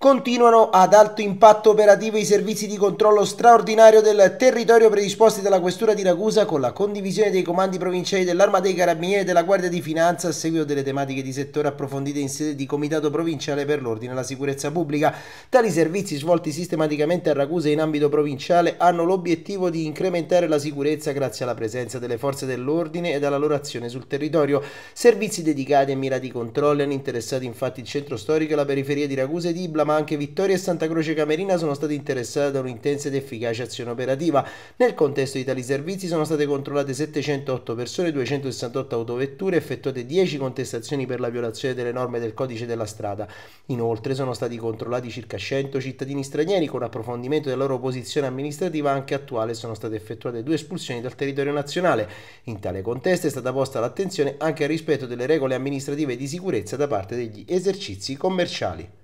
Continuano ad alto impatto operativo i servizi di controllo straordinario del territorio predisposti dalla Questura di Ragusa con la condivisione dei comandi provinciali dell'Arma dei Carabinieri e della Guardia di Finanza a seguito delle tematiche di settore approfondite in sede di Comitato Provinciale per l'Ordine e la Sicurezza Pubblica. Tali servizi svolti sistematicamente a Ragusa in ambito provinciale hanno l'obiettivo di incrementare la sicurezza grazie alla presenza delle forze dell'ordine e alla loro azione sul territorio. Servizi dedicati e mirati controlli hanno interessato infatti il centro storico e la periferia di Ragusa e di Ibla ma anche Vittoria e Santa Croce Camerina sono state interessate da un'intensa ed efficace azione operativa. Nel contesto di tali servizi sono state controllate 708 persone, 268 autovetture, effettuate 10 contestazioni per la violazione delle norme del codice della strada. Inoltre sono stati controllati circa 100 cittadini stranieri con approfondimento della loro posizione amministrativa anche attuale sono state effettuate due espulsioni dal territorio nazionale. In tale contesto è stata posta l'attenzione anche al rispetto delle regole amministrative di sicurezza da parte degli esercizi commerciali.